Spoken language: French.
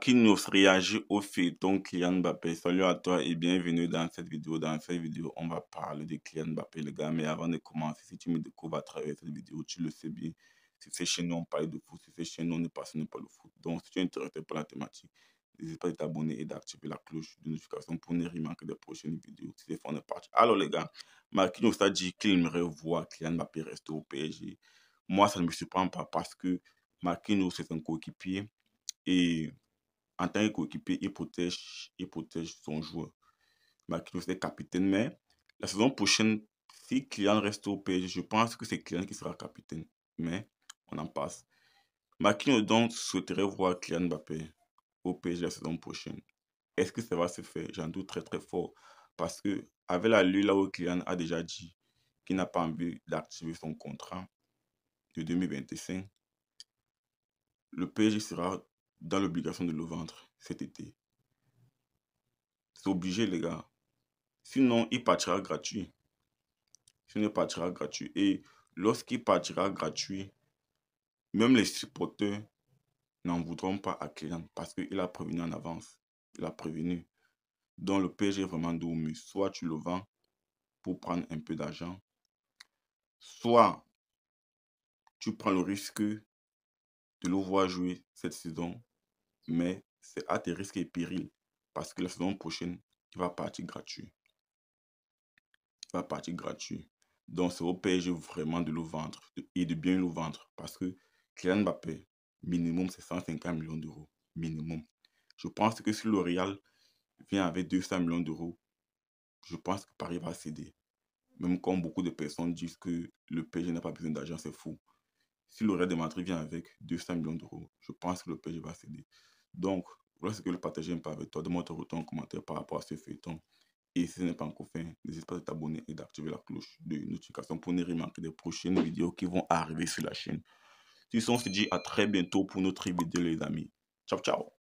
qui réagit au fait Donc Kylian Mbappé. Salut à toi et bienvenue dans cette vidéo. Dans cette vidéo, on va parler de Kylian Mbappé, les gars. Mais avant de commencer, si tu me découvres à travers cette vidéo, tu le sais bien. Si c'est chez nous, on parle de foot. Si c'est chez nous, on ne passionné pas le foot. Donc, si tu es intéressé par la thématique, n'hésite pas à t'abonner et d'activer la cloche de notification pour ne rien manquer des prochaines vidéos. Si c'est fond Alors, les gars, Marquinhos a dit qu'il aimerait voir Kylian Mbappé rester au PSG. Moi, ça ne me surprend pas parce que Marquinhos, c'est un coéquipier. Et en tant que coéquipier, il protège, protège son joueur. Marquinhos est capitaine, mais la saison prochaine, si Kylian reste au PSG, je pense que c'est Kylian qui sera capitaine. Mais on en passe. Marquinhos donc souhaiterait voir Kylian Mbappé au PSG la saison prochaine. Est-ce que ça va se faire J'en doute très très fort. Parce que avec la lui là où Kylian a déjà dit qu'il n'a pas envie d'activer son contrat de 2025, le PSG sera dans l'obligation de le vendre cet été. C'est obligé, les gars. Sinon, il partira gratuit. Sinon, il partira gratuit. Et lorsqu'il partira gratuit, même les supporters n'en voudront pas à Kylian parce qu'il a prévenu en avance. Il a prévenu. Donc, le PSG est vraiment dormi. Soit tu le vends pour prendre un peu d'argent, soit tu prends le risque de le voir jouer cette saison mais c'est à tes risques et périls parce que la saison prochaine, il va partir gratuit. Il va partir gratuit. Donc, c'est au PSG vraiment de le vendre et de bien le vendre parce que Kylian Mbappé, minimum, c'est 150 millions d'euros. Minimum. Je pense que si L'Oréal vient avec 200 millions d'euros, je pense que Paris va céder. Même quand beaucoup de personnes disent que le PSG n'a pas besoin d'argent, c'est fou. Si le Real de Madrid vient avec 200 millions d'euros, je pense que le PSG va céder. Donc, je le partager pas avec toi, demande ton en commentaire par rapport à ce feuilleton. Et si ce n'est pas encore fait, n'hésite pas à t'abonner et d'activer la cloche de notification pour ne rien manquer des prochaines vidéos qui vont arriver sur la chaîne. Si on se dit à très bientôt pour notre vidéo, les amis. Ciao, ciao.